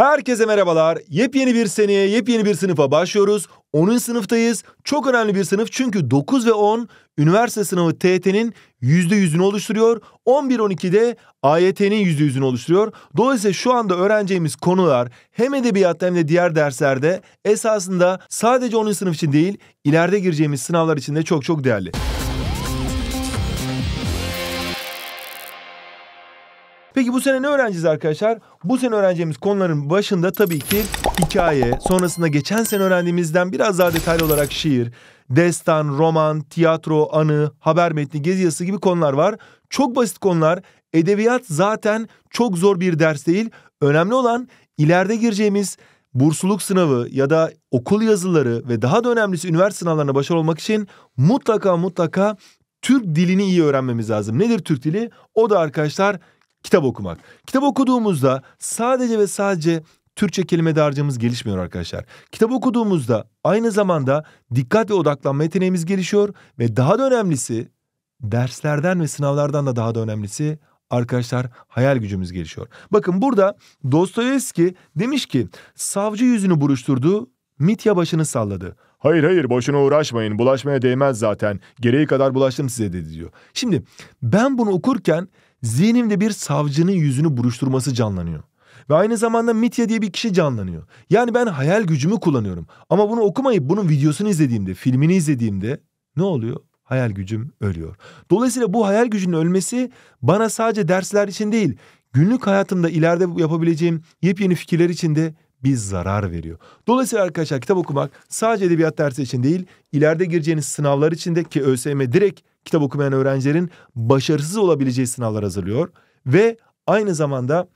Herkese merhabalar. Yepyeni bir seneye, yepyeni bir sınıfa başlıyoruz. 10. sınıftayız. Çok önemli bir sınıf çünkü 9 ve 10 üniversite sınavı TET'nin %100'ünü oluşturuyor. 11-12 de AYT'nin %100'ünü oluşturuyor. Dolayısıyla şu anda öğreneceğimiz konular hem edebiyatta hem de diğer derslerde esasında sadece 10. sınıf için değil, ileride gireceğimiz sınavlar için de çok çok değerli. Peki bu sene ne öğreneceğiz arkadaşlar? Bu sene öğreneceğimiz konuların başında tabii ki hikaye, sonrasında geçen sene öğrendiğimizden biraz daha detaylı olarak şiir, destan, roman, tiyatro, anı, haber metni, gezi yazısı gibi konular var. Çok basit konular. Edebiyat zaten çok zor bir ders değil. Önemli olan ileride gireceğimiz bursluluk sınavı ya da okul yazıları ve daha da önemlisi üniversite sınavlarına başarılı olmak için mutlaka mutlaka Türk dilini iyi öğrenmemiz lazım. Nedir Türk dili? O da arkadaşlar kitap okumak. Kitap okuduğumuzda sadece ve sadece Türkçe kelime dağarcığımız gelişmiyor arkadaşlar. Kitap okuduğumuzda aynı zamanda dikkat ve odaklanma yeteneğimiz gelişiyor ve daha da önemlisi derslerden ve sınavlardan da daha da önemlisi arkadaşlar hayal gücümüz gelişiyor. Bakın burada Dostoyevski demiş ki savcı yüzünü buruşturdu, Mitya başını salladı. Hayır hayır boşuna uğraşmayın bulaşmaya değmez zaten gereği kadar bulaştım size dedi diyor. Şimdi ben bunu okurken Zihnimde bir savcının yüzünü buruşturması canlanıyor. Ve aynı zamanda Mitya diye bir kişi canlanıyor. Yani ben hayal gücümü kullanıyorum. Ama bunu okumayıp bunun videosunu izlediğimde, filmini izlediğimde ne oluyor? Hayal gücüm ölüyor. Dolayısıyla bu hayal gücünün ölmesi bana sadece dersler için değil, günlük hayatımda ileride yapabileceğim yepyeni fikirler için de bir zarar veriyor. Dolayısıyla arkadaşlar kitap okumak sadece edebiyat dersi için değil, ileride gireceğiniz sınavlar için de ki ÖSYM direkt kitap okumayan öğrencilerin başarısız olabileceği sınavlar hazırlıyor ve aynı zamanda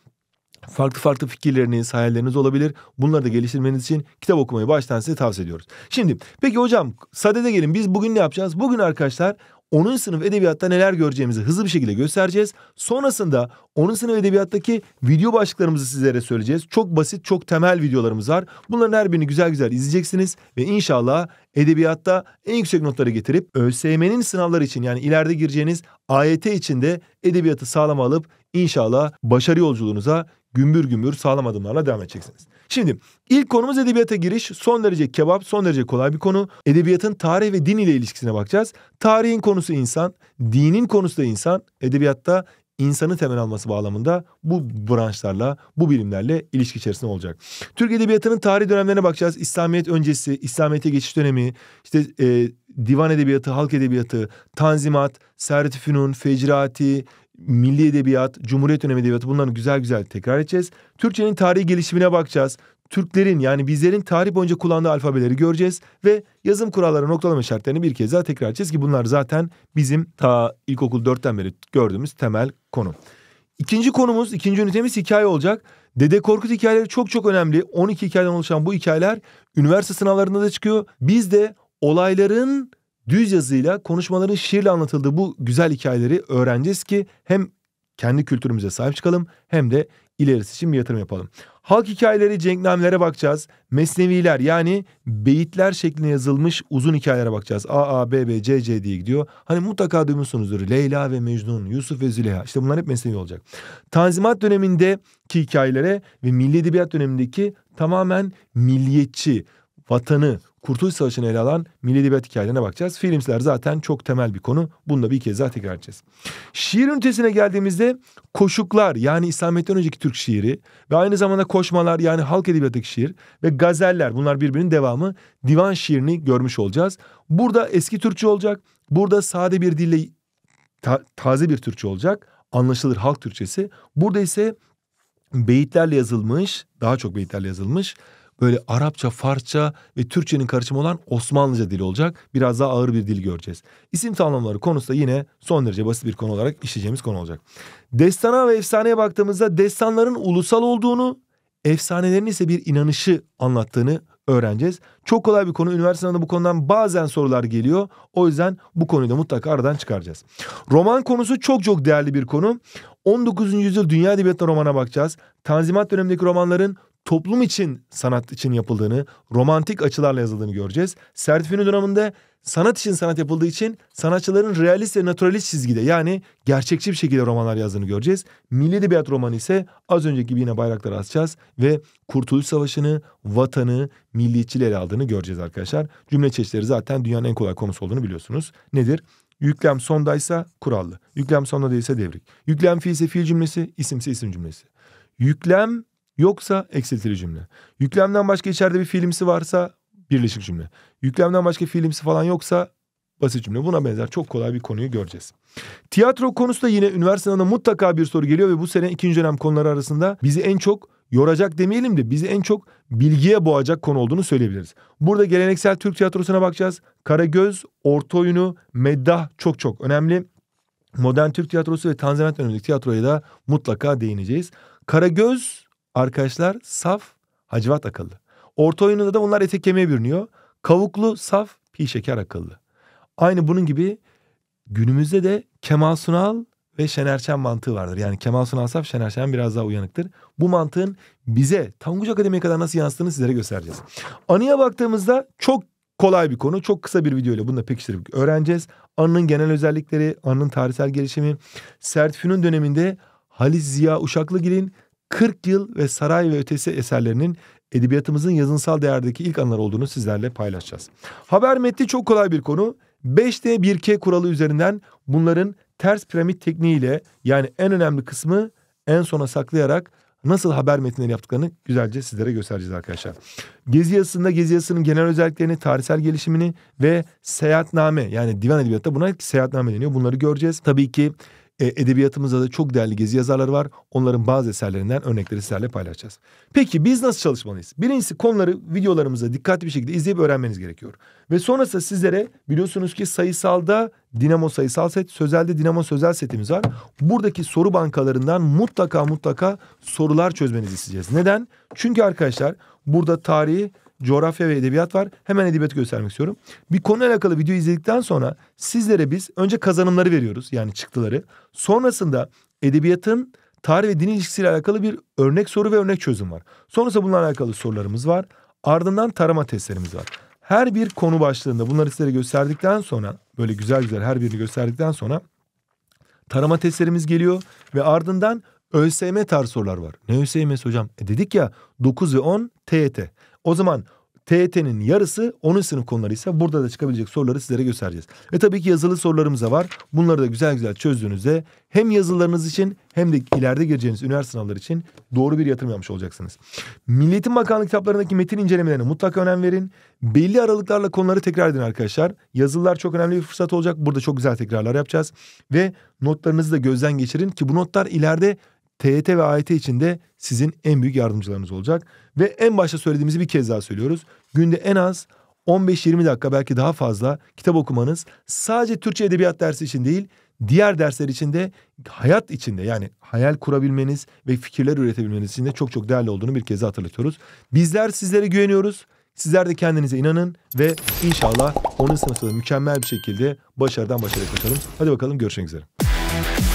farklı farklı fikirleriniz, hayalleriniz olabilir. Bunları da geliştirmeniz için kitap okumayı baştan size tavsiye ediyoruz. Şimdi peki hocam sadede gelin biz bugün ne yapacağız? Bugün arkadaşlar onun sınıf edebiyatta neler göreceğimizi hızlı bir şekilde göstereceğiz. Sonrasında onun sınıf edebiyattaki video başlıklarımızı sizlere söyleyeceğiz. Çok basit, çok temel videolarımız var. Bunların her birini güzel güzel izleyeceksiniz ve inşallah edebiyatta en yüksek notları getirip ÖSYM'nin sınavları için yani ileride gireceğiniz AYT için de edebiyatı sağlam alıp inşallah başarı yolculuğunuza gümbür gümbür sağlam adımlarla devam edeceksiniz. Şimdi ilk konumuz edebiyata giriş. Son derece kebap, son derece kolay bir konu. Edebiyatın tarih ve din ile ilişkisine bakacağız. Tarihin konusu insan, dinin konusu da insan. Edebiyatta insanı temel alması bağlamında bu branşlarla, bu bilimlerle ilişki içerisinde olacak. Türk Edebiyatı'nın tarih dönemlerine bakacağız. İslamiyet öncesi, İslamiyet'e geçiş dönemi, işte e, divan edebiyatı, halk edebiyatı, tanzimat, Servet-i Fünun, Fecrati, milli edebiyat, Cumhuriyet dönemi edebiyatı bunları güzel güzel tekrar edeceğiz. Türkçenin tarihi gelişimine bakacağız. Türklerin yani bizlerin tarih boyunca kullandığı alfabeleri göreceğiz ve yazım kuralları noktalama işaretlerini bir kez daha tekrar edeceğiz ki bunlar zaten bizim ta ilkokul 4'ten beri gördüğümüz temel konu. İkinci konumuz, ikinci ünitemiz hikaye olacak. Dede Korkut hikayeleri çok çok önemli. 12 hikayeden oluşan bu hikayeler üniversite sınavlarında da çıkıyor. Biz de olayların düz yazıyla konuşmaların şiirle anlatıldığı bu güzel hikayeleri öğreneceğiz ki hem kendi kültürümüze sahip çıkalım hem de ilerisi için bir yatırım yapalım. Halk hikayeleri, cenknamelere bakacağız. Mesneviler yani beyitler şeklinde yazılmış uzun hikayelere bakacağız. A, A, B, B, C, C diye gidiyor. Hani mutlaka duymuşsunuzdur. Leyla ve Mecnun, Yusuf ve Züleyha. İşte bunlar hep mesnevi olacak. Tanzimat dönemindeki hikayelere ve milli edebiyat dönemindeki tamamen milliyetçi, vatanı Kurtuluş Savaşı'na ele alan Milli Edebiyat hikayelerine bakacağız. Filmsler zaten çok temel bir konu. Bunu da bir kez daha tekrar edeceğiz. Şiir ünitesine geldiğimizde koşuklar yani İslamiyet'ten önceki Türk şiiri ve aynı zamanda koşmalar yani halk edebiyattaki şiir ve gazeller bunlar birbirinin devamı divan şiirini görmüş olacağız. Burada eski Türkçe olacak. Burada sade bir dille ta taze bir Türkçe olacak. Anlaşılır halk Türkçesi. Burada ise beyitlerle yazılmış, daha çok beyitlerle yazılmış böyle Arapça, Farsça ve Türkçenin karışımı olan Osmanlıca dili olacak. Biraz daha ağır bir dil göreceğiz. İsim tanımları konusu da yine son derece basit bir konu olarak işleyeceğimiz konu olacak. Destana ve efsaneye baktığımızda destanların ulusal olduğunu, efsanelerin ise bir inanışı anlattığını öğreneceğiz. Çok kolay bir konu. Üniversitede bu konudan bazen sorular geliyor. O yüzden bu konuyu da mutlaka aradan çıkaracağız. Roman konusu çok çok değerli bir konu. 19. yüzyıl dünya edebiyatı romana bakacağız. Tanzimat dönemindeki romanların toplum için sanat için yapıldığını, romantik açılarla yazıldığını göreceğiz. Sertifini döneminde sanat için sanat yapıldığı için sanatçıların realist ve naturalist çizgide yani gerçekçi bir şekilde romanlar yazdığını göreceğiz. Milli Edebiyat romanı ise az önceki gibi yine bayrakları açacağız ve Kurtuluş Savaşı'nı, vatanı, milliyetçileri ele aldığını göreceğiz arkadaşlar. Cümle çeşitleri zaten dünyanın en kolay konusu olduğunu biliyorsunuz. Nedir? Yüklem sondaysa kurallı. Yüklem sonda değilse devrik. Yüklem fiilse fiil cümlesi, isimse isim cümlesi. Yüklem Yoksa eksiltili cümle. Yüklemden başka içeride bir fiilimsi varsa birleşik cümle. Yüklemden başka fiilimsi falan yoksa basit cümle. Buna benzer çok kolay bir konuyu göreceğiz. Tiyatro konusu da yine üniversitede mutlaka bir soru geliyor ve bu sene ikinci dönem konuları arasında bizi en çok yoracak demeyelim de bizi en çok bilgiye boğacak konu olduğunu söyleyebiliriz. Burada geleneksel Türk tiyatrosuna bakacağız. Karagöz, orta oyunu, meddah çok çok önemli. Modern Türk tiyatrosu ve Tanzimat dönemindeki tiyatroya da mutlaka değineceğiz. Karagöz arkadaşlar saf hacivat akıllı. Orta oyununda da onlar etek kemiğe bürünüyor. Kavuklu saf pi şeker akıllı. Aynı bunun gibi günümüzde de Kemal Sunal ve Şener Şen mantığı vardır. Yani Kemal Sunal saf, Şener Şen biraz daha uyanıktır. Bu mantığın bize Tanguç Akademi'ye kadar nasıl yansıdığını sizlere göstereceğiz. Anıya baktığımızda çok kolay bir konu. Çok kısa bir videoyla bunu da pekiştirip öğreneceğiz. Anının genel özellikleri, anının tarihsel gelişimi, sertfünün döneminde Halis Ziya Uşaklıgil'in 40 yıl ve Saray ve Ötesi eserlerinin edebiyatımızın yazınsal değerdeki ilk anlar olduğunu sizlerle paylaşacağız. Haber metni çok kolay bir konu. 5D 1K kuralı üzerinden bunların ters piramit tekniğiyle yani en önemli kısmı en sona saklayarak nasıl haber metinleri yaptıklarını güzelce sizlere göstereceğiz arkadaşlar. Gezi yazısında Gezi yazısının genel özelliklerini, tarihsel gelişimini ve seyahatname yani divan edebiyatta buna seyahatname deniyor. Bunları göreceğiz. Tabii ki e, edebiyatımızda da çok değerli gezi yazarları var. Onların bazı eserlerinden örnekleri sizlerle paylaşacağız. Peki biz nasıl çalışmalıyız? Birincisi konuları videolarımızda dikkatli bir şekilde izleyip öğrenmeniz gerekiyor. Ve sonrasında sizlere biliyorsunuz ki sayısalda dinamo sayısal set, sözelde dinamo sözel setimiz var. Buradaki soru bankalarından mutlaka mutlaka sorular çözmenizi isteyeceğiz. Neden? Çünkü arkadaşlar burada tarihi coğrafya ve edebiyat var. Hemen edebiyatı göstermek istiyorum. Bir konu alakalı video izledikten sonra sizlere biz önce kazanımları veriyoruz yani çıktıları. Sonrasında edebiyatın tarih ve din ilişkisiyle alakalı bir örnek soru ve örnek çözüm var. Sonrasında bunlarla alakalı sorularımız var. Ardından tarama testlerimiz var. Her bir konu başlığında bunları sizlere gösterdikten sonra böyle güzel güzel her birini gösterdikten sonra tarama testlerimiz geliyor ve ardından ÖSYM tarzı sorular var. Ne ÖSYM'si hocam? E dedik ya 9 ve 10 TYT. O zaman TET'nin yarısı onun sınıf konularıysa burada da çıkabilecek soruları sizlere göstereceğiz. Ve tabii ki yazılı sorularımız da var. Bunları da güzel güzel çözdüğünüzde hem yazılarınız için hem de ileride gireceğiniz üniversite sınavları için doğru bir yatırım yapmış olacaksınız. Milliyetin Bakanlığı kitaplarındaki metin incelemelerine mutlaka önem verin. Belli aralıklarla konuları tekrar edin arkadaşlar. Yazılılar çok önemli bir fırsat olacak. Burada çok güzel tekrarlar yapacağız. Ve notlarınızı da gözden geçirin ki bu notlar ileride TYT ve AYT için de sizin en büyük yardımcılarınız olacak. Ve en başta söylediğimizi bir kez daha söylüyoruz. Günde en az 15-20 dakika belki daha fazla kitap okumanız sadece Türkçe Edebiyat dersi için değil, diğer dersler için de hayat içinde yani hayal kurabilmeniz ve fikirler üretebilmeniz için de çok çok değerli olduğunu bir kez daha hatırlatıyoruz. Bizler sizlere güveniyoruz. Sizler de kendinize inanın ve inşallah onun sınıfında mükemmel bir şekilde başarıdan başarıya kaçalım. Hadi bakalım görüşmek üzere.